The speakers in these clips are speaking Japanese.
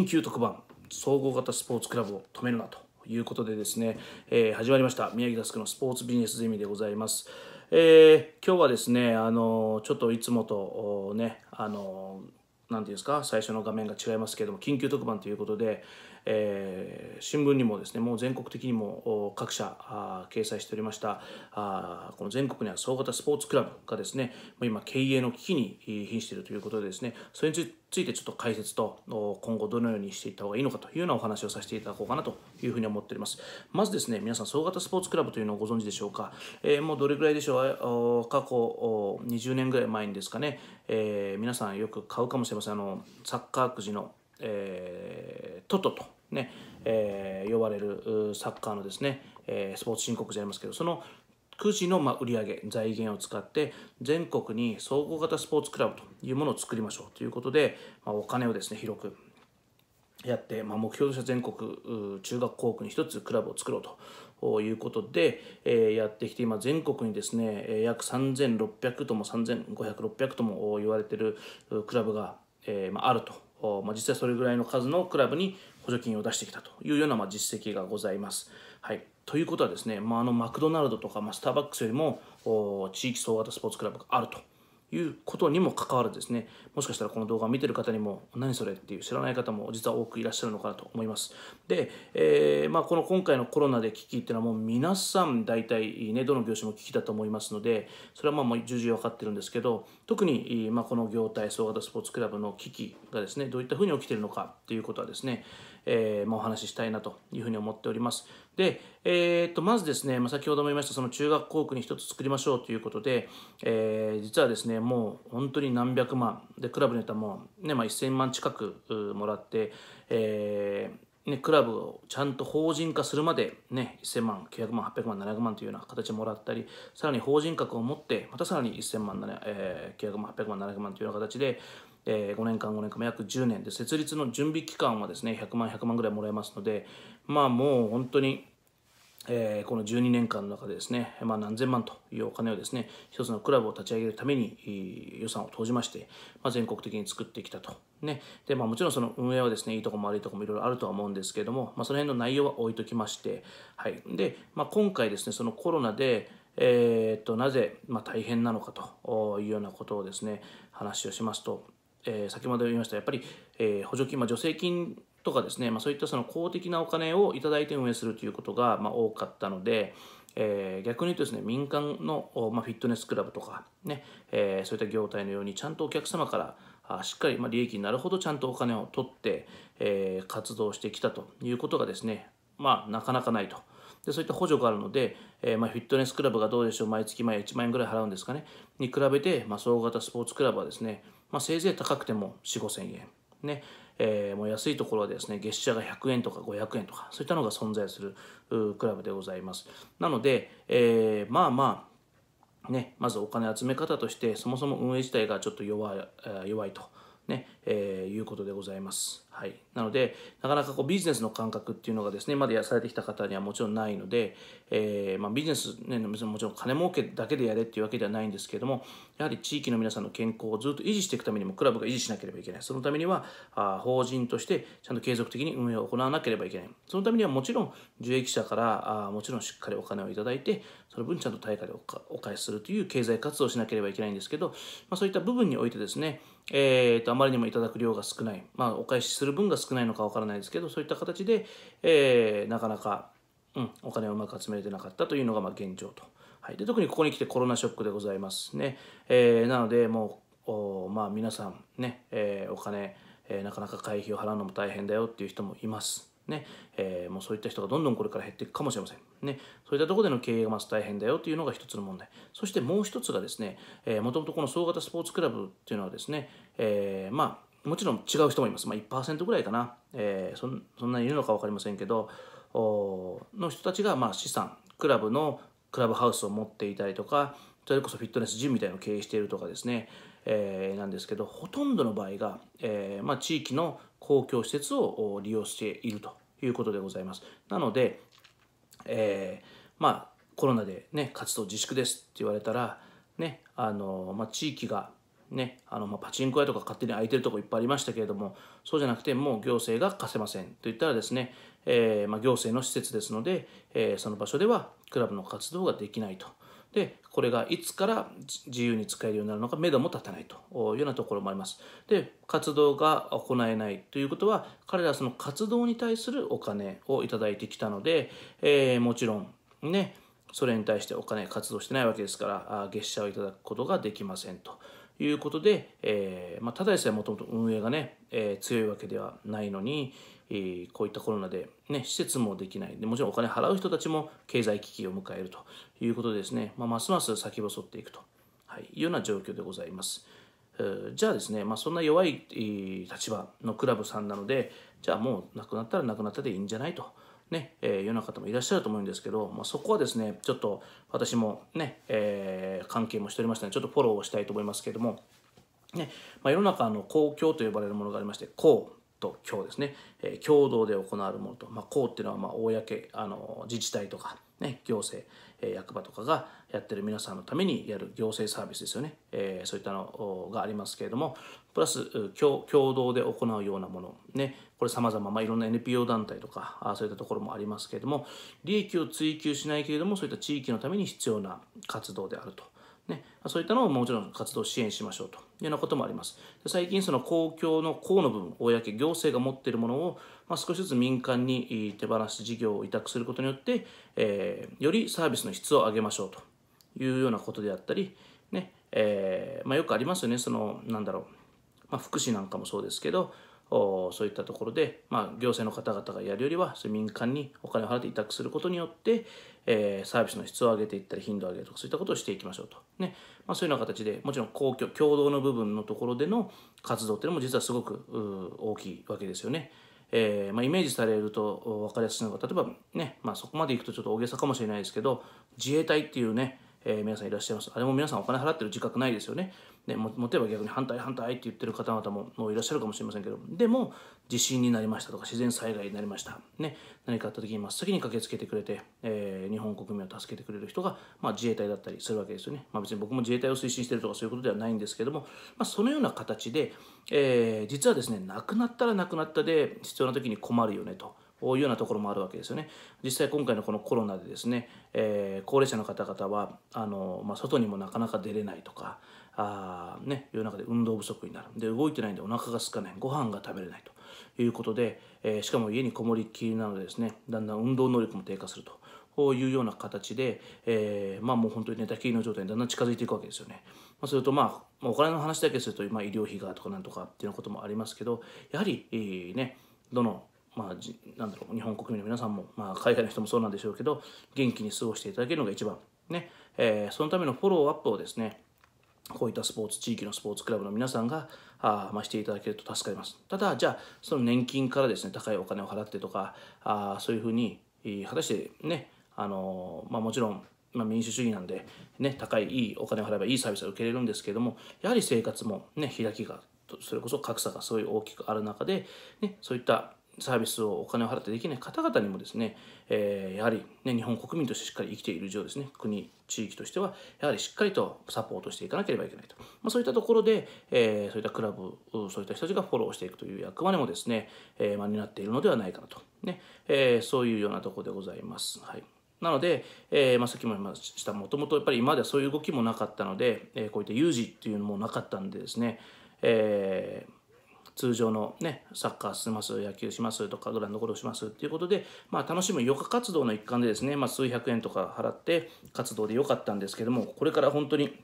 緊急特番総合型スポーツクラブを止めるなということでですね、えー、始まりました宮城タスクのスポーツビジネスゼミでございます。えー、今日はですね、あのちょっといつもとね、あの何て言うんですか最初の画面が違いますけれども緊急特番ということで、えー、新聞にもですねもう全国的にも各社掲載しておりましたあこの全国には総型スポーツクラブがですね今経営の危機に瀕しているということでですねそれについてついてちょっと解説と今後どのようにしていった方がいいのかというようなお話をさせていただこうかなというふうに思っておりますまずですね皆さん総型スポーツクラブというのをご存知でしょうか、えー、もうどれくらいでしょう過去20年ぐらい前にですかね、えー、皆さんよく買うかもしれませんあのサッカーくじの、えー、トトとね、え呼ばれるサッカーのですね、えスポーツ申告じゃありますけどそのくじのま売り上げ、財源を使って全国に総合型スポーツクラブというものを作りましょうということで、まお金をですね、広くやって、まあ、目標として全国中学校区に一つクラブを作ろうということで、えー、やってきて今全国にですね約3600とも3500600とも言われてるクラブが、えーまあ、あると、まあ、実際それぐらいの数のクラブに補助金を出してきたというような、まあ、実績がございます。はいということはですね、まあ、あのマクドナルドとか、まスターバックスよりも地域総型スポーツクラブがあるということにもかかわらずですね、もしかしたらこの動画を見てる方にも、何それっていう知らない方も実は多くいらっしゃるのかなと思います。で、えー、まあ、この今回のコロナで危機っていうのはもう皆さん大体ね、どの業種も危機だと思いますので、それはまあもう重々分かってるんですけど、特に、まあ、この業態、総型スポーツクラブの危機がですね、どういったふうに起きてるのかっていうことはですね、えーまあ、お話ししたいなというふうに思っております。で、えー、っとまずですね、まあ、先ほども言いましたその中学校区に一つ作りましょうということで、えー、実はですねもう本当に何百万でクラブネタもね、まあ、1,000万近くもらって、えー、ね、クラブをちゃんと法人化するまで、ね、1000万、900万、800万、700万というような形をもらったり、さらに法人格を持って、またさらに1000万、えー、900万、800万、700万というような形で、えー、5年間5年間約10年で設立の準備期間はですね100万100万ぐらいもらえますのでまあもう本当にえー、この12年間の中でですね、まあ、何千万というお金をですね一つのクラブを立ち上げるために予算を投じまして、まあ、全国的に作ってきたと、ねでまあ、もちろんその運営はですねいいとこも悪いとこもいろいろあるとは思うんですけれども、まあ、その辺の内容は置いときまして、はいでまあ、今回ですねそのコロナで、えー、っとなぜ、まあ、大変なのかというようなことをですね話をしますとえー、先ほど言いましたやっぱり、えー、補助金、まあ、助成金とかですね、まあ、そういったその公的なお金をいいて運営するということが、まあ、多かったので、えー、逆に言うとですね民間の、まあ、フィットネスクラブとかね、えー、そういった業態のようにちゃんとお客様からあしっかり、まあ、利益になるほどちゃんとお金を取って、えー、活動してきたということがですね、まあ、なかなかないと。でそういった補助があるので、えー、まあ、フィットネスクラブがどうでしょう毎月毎1万円ぐらい払うんですかねに比べて、まあ、総型スポーツクラブはですねまあ、せいぜい高くても4、5千円。ね、えー、もう安いところはですね、月謝が100円とか500円とか、そういったのが存在するクラブでございます。なので、えー、まあまあ、ね、まずお金集め方として、そもそも運営自体がちょっと弱い弱いと。ね、えー、いうことでございます。はい。なので、なかなかこうビジネスの感覚っていうのがですね、までされてきた方にはもちろんないので、えー、まあ、ビジネスね、もちろん金儲けだけでやれっていうわけではないんですけども、やはり地域の皆さんの健康をずっと維持していくためにも、クラブが維持しなければいけない。そのためには、あ法人としてちゃんと継続的に運営を行わなければいけない。そのためにはもちろん、受益者からあもちろんしっかりお金をいただいて、その分ちゃんと対価でお返しするという経済活動をしなければいけないんですけど、まあ、そういった部分においてですね、えーと、あまりにもいただく量が少ない、まあ、お返しする分が少ないのかわからないですけどそういった形で、えー、なかなか、うん、お金をうまく集めれてなかったというのがまあ現状と、はい、で特にここに来てコロナショックでございますね、えー、なのでもうお、まあ、皆さんね、えー、お金、えー、なかなか会費を払うのも大変だよっていう人もいますね、えー、もうそういった人がどんどんこれから減っていくかもしれません。ね、そういったところでの経営がまず大変だよというのが一つの問題。そしてもう一つがですね、えもともとこの総型スポーツクラブっていうのはですね、えー、まあ、もちろん違う人もいます。まあ、1%ぐらいかな。えー、そそんなにいるのか分かりませんけど、おの人たちがまあ資産、クラブのクラブハウスを持っていたりとか、それこそフィットネスジムみたいなのを経営しているとかですね、えー、なんですけど、ほとんどの場合が、えーまあ、地域の公共施設を利用しているということでございます。なので、えー、まあコロナでね活動自粛ですって言われたらねあの、まあ、地域がね、あのまあパチンコ屋とか勝手に空いてるとこいっぱいありましたけれどもそうじゃなくてもう行政が貸せませんと言ったらですね、えーまあ、行政の施設ですので、えー、その場所ではクラブの活動ができないと。で、これがいつから自由に使えるようになるのか、目処も立たないというようなところもあります。で、活動が行えないということは、彼らはその活動に対するお金を頂いてきたので、えー、もちろん、ね、それに対してお金活動してないわけですから、月謝をいただくことができませんと。いうことで、えーまあ、ただでさえもともと運営がね、えー、強いわけではないのに、えー、こういったコロナで、ね、施設もできないでもちろんお金払う人たちも経済危機を迎えるということでですね、まあ、ますます先細っていくと、はい、いうような状況でございます。えじゃあですね、まあ、そんな弱い立場のクラブさんなのでじゃあもうなくなったらなくなったでいいんじゃないとね、えー、よう方もいらっしゃると思うんですけど、まあ、そこはですね、ちょっと私もね、えー、関係もしておりましたので、ちょっとフォローをしたいと思いますけれども、ね、まあ、世の中の公共と呼ばれるものがありまして、公、と共ですね、えー、共同で行われるものと、まあ、公っていうのはまあ公あの自治体とか、ね、行政、え役場とかがやってる皆さんのためにやる行政サービスですよね、えそういったのがありますけれどもプラス共同で行うようなものねこれ様々、まあ、いろんな NPO 団体とかあそういったところもありますけれども利益を追求しないけれどもそういった地域のために必要な活動であると。ね、そういったのをもちろん活動支援しましょうというようなこともあります。最近その公共の公の部分、公、行政が持っているものを、まあ、少しずつ民間に手放す事業を委託することによって、えー、よりサービスの質を上げましょうというようなことであったり、ねえーまあ、よくありますよね、そのなんだろう、まあ、福祉なんかもそうですけど、そういったところで、まあ、行政の方々がやるよりは民間にお金を払って委託することによって、えー、サービスの質を上げていったり頻度を上げるとかそういったことをしていきましょうと、ねまあ、そういうような形でもちろん公共共同の部分のところでの活動っていうのも実はすごく大きいわけですよね。えーまあ、イメージされると分かりやすいのが例えばね、まあ、そこまでいくとちょっと大げさかもしれないですけど自衛隊っていうねえー、皆さんいらっしゃいます。あれも皆さんお金払ってる自覚ないですよね。ね持てば逆に反対反対って言ってる方々もいらっしゃるかもしれませんけど、でも地震になりましたとか自然災害になりました。ね、何かあった時に真っ先に駆けつけてくれて、えー、日本国民を助けてくれる人が、まあ、自衛隊だったりするわけですよね。まあ、別に僕も自衛隊を推進してるとかそういうことではないんですけども、まあ、そのような形で、えー、実はですね、亡くなったら亡くなったで必要な時に困るよねと。いうようなところもあるわけですよね。実際今回のこのコロナでですね、えー、高齢者の方々はあの、まあ、外にもなかなか出れないとかあ、ね、世の中で運動不足になるで動いてないんでお腹が空かないご飯が食べれないということで、えー、しかも家にこもりきりなのでですねだんだん運動能力も低下すると。こういうような形で、えー、まあもう本当に寝たきりの状態にだんだん近づいていくわけですよね。まあ、それとまあお金の話だけすると、まあ、医療費がとかなんとかっていうようなこともありますけどやはり、えー、ねどのまあ、じなんだろう日本国民の皆さんも、まあ、海外の人もそうなんでしょうけど元気に過ごしていただけるのが一番、ねえー、そのためのフォローアップをですねこういったスポーツ地域のスポーツクラブの皆さんがあ、まあ、していただけると助かりますただじゃあその年金からですね高いお金を払ってとかあそういうふうに果たしてねあのー、まあ、もちろんまあ、民主主義なんで、ね、高いいいお金を払えばいいサービスは受けれるんですけれどもやはり生活も、ね、開きがそれこそ格差がすごい大きくある中で、ね、そういったサービスをお金を払ってできない方々にもですね、えー、やはり、ね、日本国民としてしっかり生きている以上ですね国地域としてはやはりしっかりとサポートしていかなければいけないと、まあ、そういったところで、えー、そういったクラブそういった人たちがフォローしていくという役割もですね、えーまあ、担っているのではないかなと、ねえー、そういうようなところでございます。はいなので、えーまあ、さっきも言いましたもともとやっぱり今まではそういう動きもなかったので、えー、こういった有事っていうのもなかったんでですね、えー、通常のね、サッカーします、野球しますとか、グランドゴルフしますっていうことで、まあ、楽しむ余暇活動の一環でですね、まあ、数百円とか払って活動で良かったんですけども、これから本当に、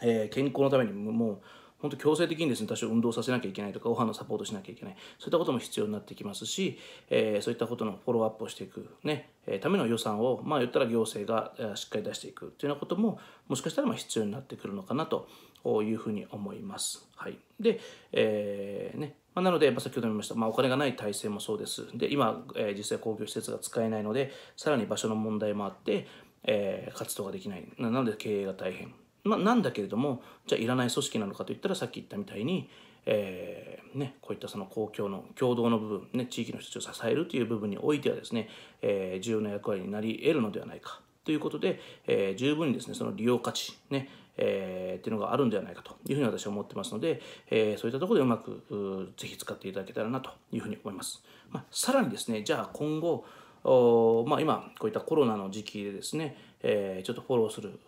えー、健康のためにもう、本当強制的にですね、多少運動させなきゃいけないとか、ご飯のサポートしなきゃいけない、そういったことも必要になってきますし、えー、そういったことのフォローアップをしていく、ね、えー、ための予算を、まあ言ったら行政が、しっかり出していくっていうようなことも、もしかしたらまあ必要になってくるのかなとというふうに思います。はい、で、えー、ねまあ、なので、ま先ほども言いました、まあ、お金がない体制もそうです。で、今、えー、実際公共施設が使えないので、さらに場所の問題もあって、えー、活動ができない。なので、経営が大変。まあ、なんだけれども、じゃあ、いらない組織なのかといったら、さっき言ったみたいに、えーね、こういったその公共の共同の部分、ね、地域の人たちを支えるという部分においてはですね、えー、重要な役割になり得るのではないかということで、えー、十分にですねその利用価値、ねえー、っていうのがあるんではないかというふうに私は思ってますので、えー、そういったところでうまくぜひ使っていただけたらなというふうに思います。まあ、さらにですね、じゃあ今後、おまあ、今こういったコロナの時期でですね、えー、ちょっとフォローする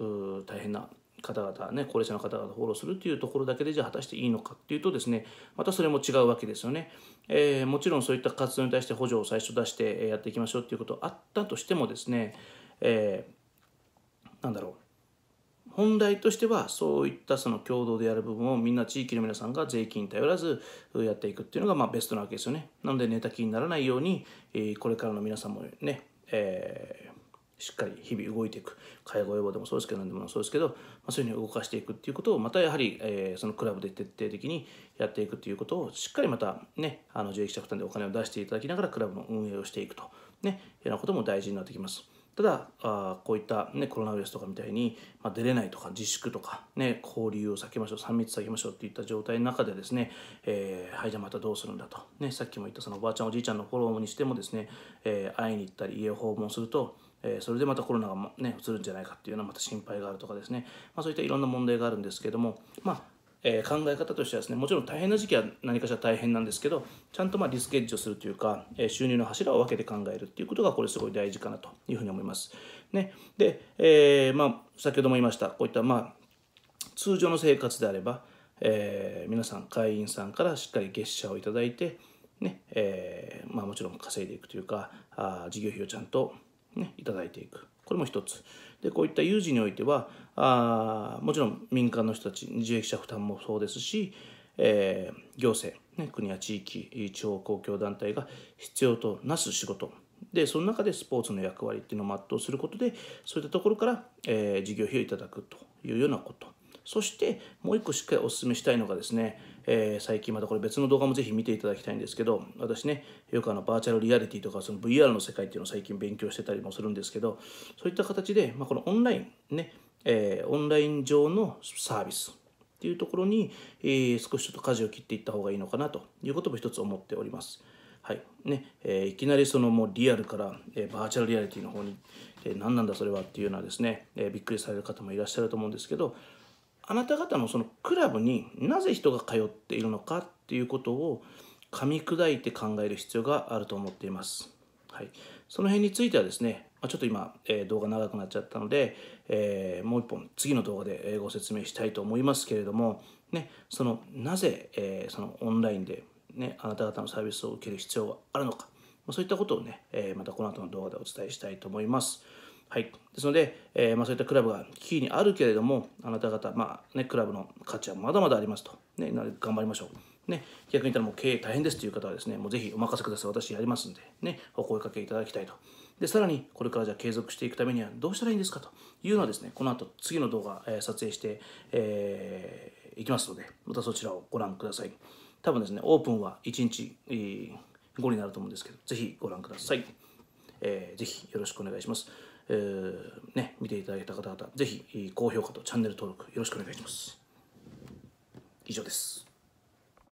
大変な方々ね高齢者の方々をフォローするというところだけでじゃあ果たしていいのかっていうとですねまたそれも違うわけですよね、えー、もちろんそういった活動に対して補助を最初出してやっていきましょうということあったとしてもですね、えー、なんだろう本題としてはそういったその共同でやる部分をみんな地域の皆さんが税金に頼らずやっていくっていうのがまあベストなわけですよね。なので寝たきりにならないように、えこれからの皆さんもね、えー、しっかり日々動いていく介護予防でもそうですけど何でもそうですけど、まあ、そういうふうに動かしていくっていうことをまたやはり、えー、そのクラブで徹底的にやっていくっていうことをしっかりまたねあの受益者負担でお金を出していただきながらクラブの運営をしていくとねようなことも大事になってきます。ただあこういった、ね、コロナウイルスとかみたいに、まあ、出れないとか自粛とか、ね、交流を避けましょう3密避けましょうっていった状態の中でですね、えー、はいじゃあまたどうするんだと、ね、さっきも言ったそのおばあちゃんおじいちゃんのフォローにしてもですね、えー、会いに行ったり家を訪問するとえそれでまたコロナがね、移るんじゃないかっていうようなまた心配があるとかですね、まあ、そういったいろんな問題があるんですけども、まあ、えー、考え方としてはですねもちろん大変な時期は何かしら大変なんですけどちゃんとまリスケッジをするというか、えー、収入の柱を分けて考えるっていうことがこれすごい大事かなというふうに思います。ね、で、えー、まあ、先ほども言いましたこういったまあ通常の生活であれば、え皆さん会員さんからしっかり月謝をだいて、ねえまあ、もちろん稼いでいくというかあ事業費をちゃんと、ね、いただいていくこれも一つ。でこういった有事においてはあもちろん民間の人たち受益者負担もそうですし、えー、行政、ね、国や地域地方公共団体が必要となす仕事でその中でスポーツの役割っていうのを全うすることでそういったところから、えー、事業費をいただくというようなことそしてもう一個しっかりお勧めしたいのがですね、えー、最近またこれ別の動画もぜひ見ていただきたいんですけど私ねよくあのバーチャルリアリティとかその VR の世界っていうのを最近勉強してたりもするんですけどそういった形で、まあ、このオンラインね、えー、オンライン上のサービスっていうところに、えー、少しちょっと舵を切っていった方がいいのかなということも一つ思っております。はいねえー、いきなりそのもうリアルから、えー、バーチャルリアリティの方に、えー、何なんだそれはっていうのはですね、えびっくりされる方もいらっしゃると思うんですけどあなた方のそのクラブになぜ人が通っているのかっていうことを噛み砕いて考える必要があると思っています。はい、その辺についてはですね、まちょっと今、え動画長くなっちゃったので、えー、もう一本次の動画でご説明したいと思いますけれども、ね、そのなぜ、えー、そのオンラインで、ね、あなた方のサービスを受ける必要があるのか、まそういったことをね、えまたこの後の動画でお伝えしたいと思います。はい、ですので、えー、まあ、そういったクラブがキーにあるけれども、あなた方、まあね、クラブの価値はまだまだありますと、ね、頑張りましょう。ね、逆に言ったらもう経営大変ですという方はですね、もうぜひお任せください、私やりますんで、ね、お声かけいただきたいと。で、さらに、これからじゃ継続していくためにはどうしたらいいんですかというのはですね、この後次の動画、えー、撮影して、えー、いきますので、またそちらをご覧ください。多分ですね、オープンは1日、えー、後になると思うんですけど、ぜひご覧ください。えー、ぜひよろしくお願いします。えー、ね、見ていただいた方々、ぜひ高評価とチャンネル登録よろしくお願いします。以上です。